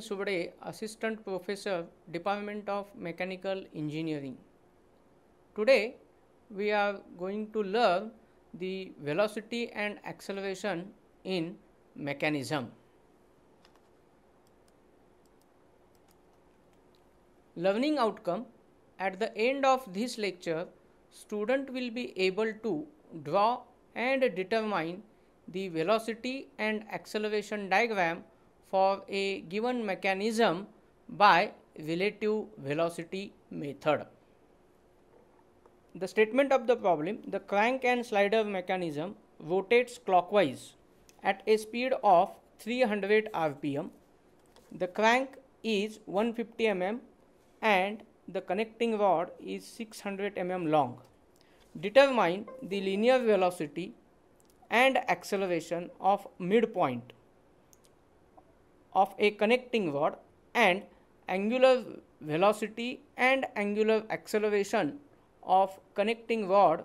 Subade, Assistant Professor, Department of Mechanical Engineering. Today, we are going to learn the velocity and acceleration in mechanism. Learning outcome At the end of this lecture, student will be able to draw and determine the velocity and acceleration diagram for a given mechanism by relative velocity method. The statement of the problem, the crank and slider mechanism rotates clockwise at a speed of 300 rpm. The crank is 150 mm and the connecting rod is 600 mm long. Determine the linear velocity and acceleration of midpoint of a connecting rod and angular velocity and angular acceleration of connecting rod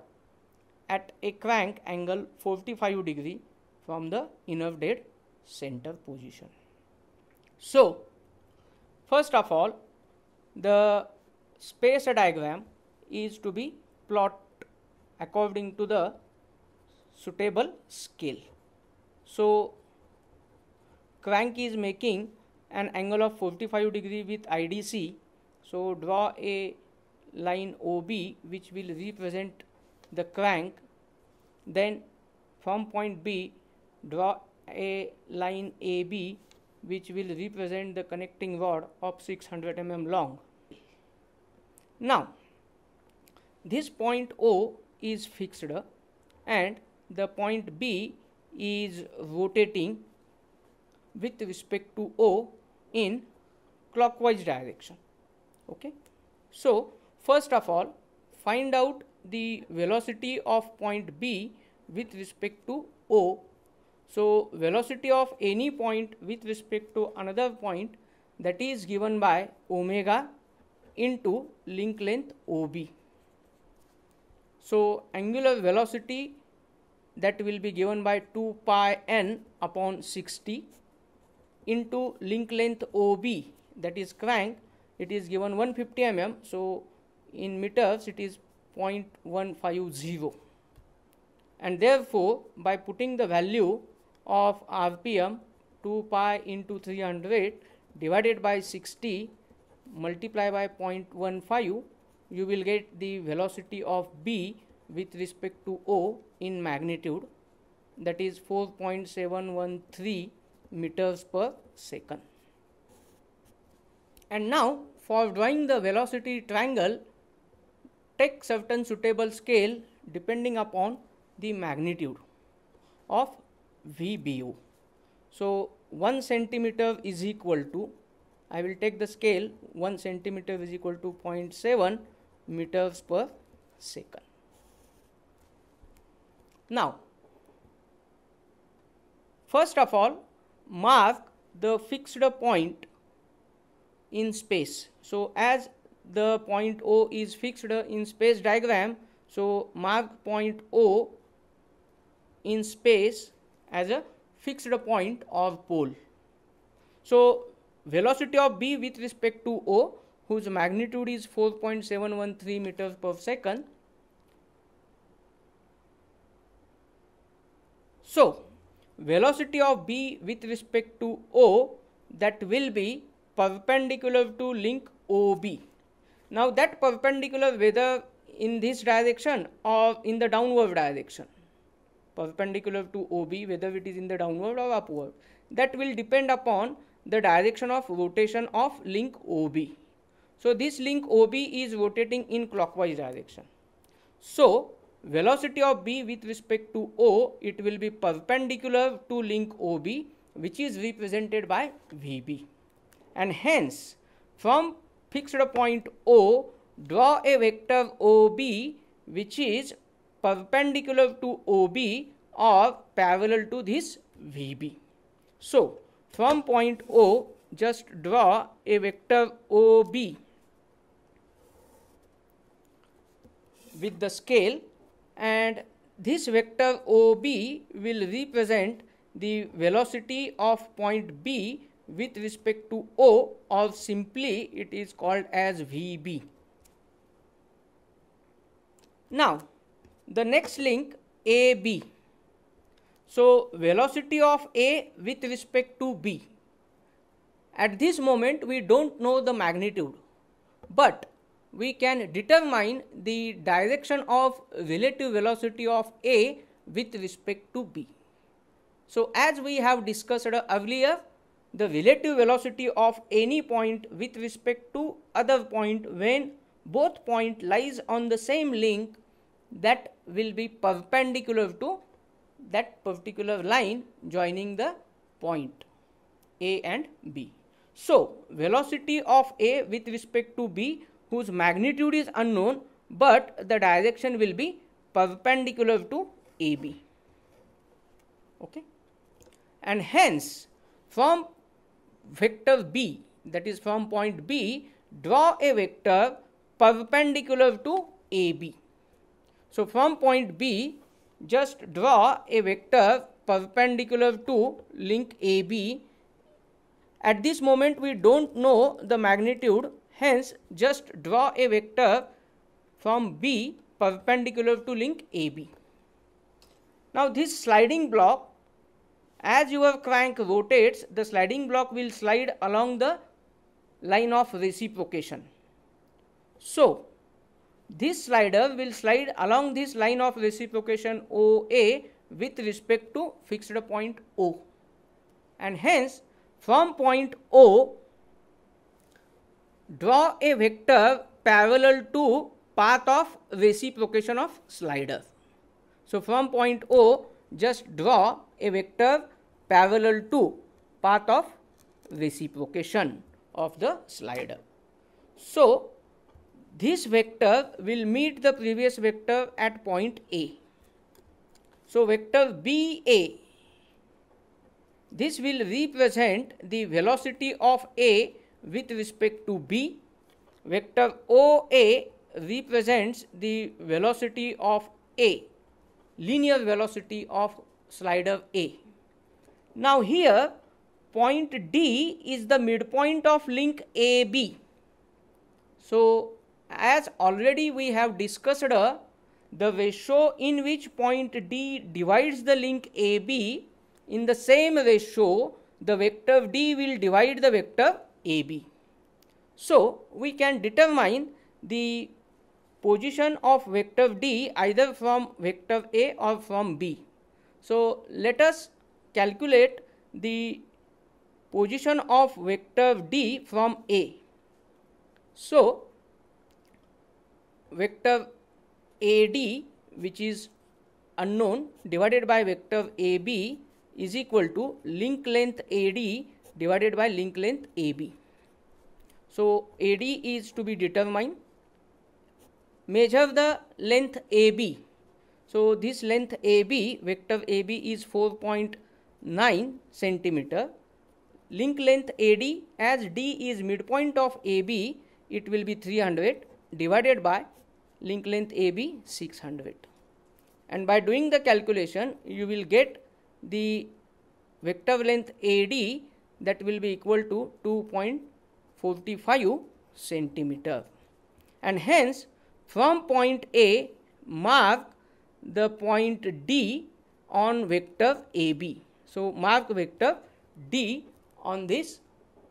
at a crank angle 45 degree from the inner dead center position. So, first of all the space diagram is to be plot according to the suitable scale. So, Crank is making an angle of 45 degree with IDC. So draw a line OB which will represent the crank. Then from point B draw a line AB which will represent the connecting rod of 600 mm long. Now this point O is fixed and the point B is rotating with respect to O in clockwise direction. Okay. So, first of all, find out the velocity of point B with respect to O. So, velocity of any point with respect to another point that is given by omega into link length OB. So, angular velocity that will be given by 2 pi n upon 60 into link length OB that is crank it is given 150 mm so in meters it is 0.150 and therefore by putting the value of rpm 2 pi into 300 divided by 60 multiply by 0.15 you will get the velocity of b with respect to o in magnitude that is 4.713 meters per second. And now for drawing the velocity triangle, take certain suitable scale depending upon the magnitude of VBU. So 1 centimeter is equal to, I will take the scale 1 centimeter is equal to 0.7 meters per second. Now, first of all, mark the fixed point in space. So as the point O is fixed in space diagram, so mark point O in space as a fixed point of pole. So velocity of B with respect to O whose magnitude is 4.713 meters per second. So velocity of B with respect to O that will be perpendicular to link OB. Now that perpendicular whether in this direction or in the downward direction perpendicular to OB whether it is in the downward or upward that will depend upon the direction of rotation of link OB. So this link OB is rotating in clockwise direction. So velocity of B with respect to O, it will be perpendicular to link OB which is represented by VB. And hence, from fixed point O, draw a vector OB which is perpendicular to OB or parallel to this VB. So, from point O, just draw a vector OB with the scale and this vector OB will represent the velocity of point B with respect to O or simply it is called as VB. Now the next link AB. So velocity of A with respect to B. At this moment we don't know the magnitude but we can determine the direction of relative velocity of A with respect to B. So, as we have discussed earlier, the relative velocity of any point with respect to other point when both point lies on the same link that will be perpendicular to that particular line joining the point A and B. So, velocity of A with respect to B whose magnitude is unknown but the direction will be perpendicular to AB. Okay. And hence from vector B that is from point B draw a vector perpendicular to AB. So from point B just draw a vector perpendicular to link AB. At this moment we don't know the magnitude Hence, just draw a vector from B perpendicular to link AB. Now, this sliding block, as your crank rotates, the sliding block will slide along the line of reciprocation. So, this slider will slide along this line of reciprocation OA with respect to fixed point O. And hence, from point O, Draw a vector parallel to path of reciprocation of slider. So from point O, just draw a vector parallel to path of reciprocation of the slider. So this vector will meet the previous vector at point A. So vector BA, this will represent the velocity of A with respect to B. Vector OA represents the velocity of A, linear velocity of slider A. Now here point D is the midpoint of link AB. So as already we have discussed uh, the ratio in which point D divides the link AB in the same ratio the vector D will divide the vector AB. So, we can determine the position of vector D either from vector A or from B. So, let us calculate the position of vector D from A. So, vector AD which is unknown divided by vector AB is equal to link length AD divided by link length AB. So AD is to be determined. Measure the length AB. So this length AB, vector AB is 4.9 centimeter. Link length AD as D is midpoint of AB, it will be 300 divided by link length AB 600. And by doing the calculation, you will get the vector length AD that will be equal to 2.45 centimeter. And hence, from point A, mark the point D on vector AB. So, mark vector D on this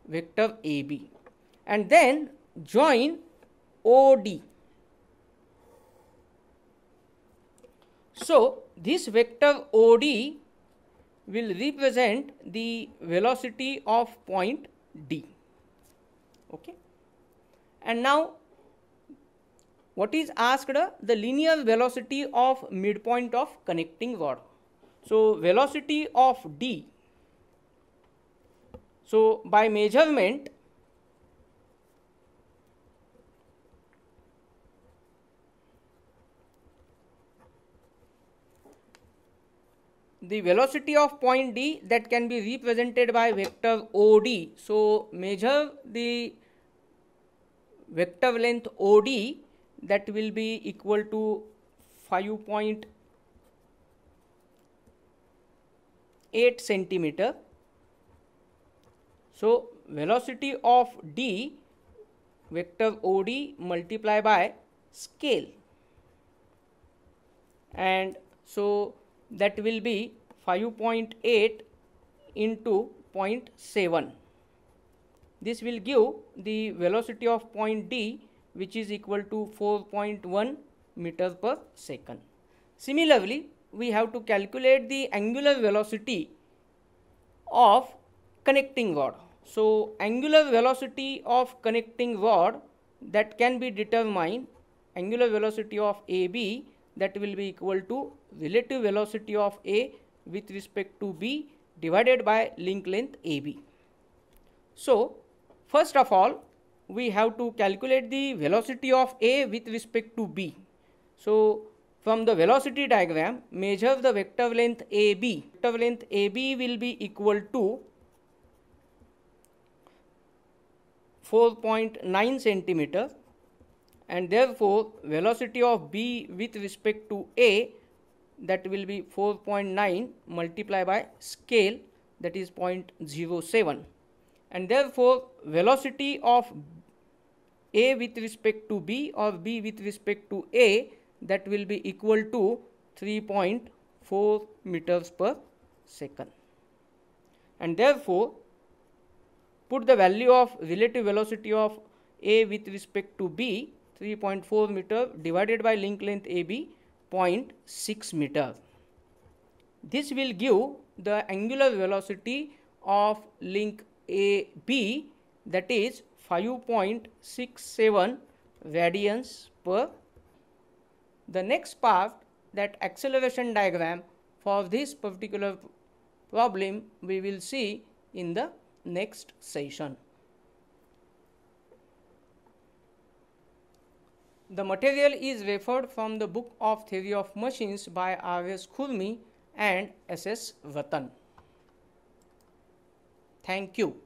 vector AB. And then join OD. So, this vector OD will represent the velocity of point D. Okay. And now what is asked? The linear velocity of midpoint of connecting rod. So velocity of D. So by measurement the velocity of point D that can be represented by vector OD. So, measure the vector length OD that will be equal to 5.8 centimeter. So, velocity of D vector OD multiply by scale and so that will be 5.8 into 0.7. This will give the velocity of point D which is equal to 4.1 meter per second. Similarly, we have to calculate the angular velocity of connecting rod. So, angular velocity of connecting rod that can be determined angular velocity of AB that will be equal to relative velocity of A with respect to B divided by link length AB. So, first of all, we have to calculate the velocity of A with respect to B. So, from the velocity diagram, measure the vector length AB. Vector length AB will be equal to 4.9 centimeter and therefore velocity of B with respect to A that will be 4.9 multiplied by scale that is 0.07 and therefore velocity of A with respect to B or B with respect to A that will be equal to 3.4 meters per second and therefore put the value of relative velocity of A with respect to B 3.4 meter divided by link length AB 0.6 meter. This will give the angular velocity of link AB that is 5.67 radians per. The next part that acceleration diagram for this particular problem we will see in the next session. The material is referred from the book of Theory of Machines by R.S. Khurmi and S.S. Vatan. Thank you.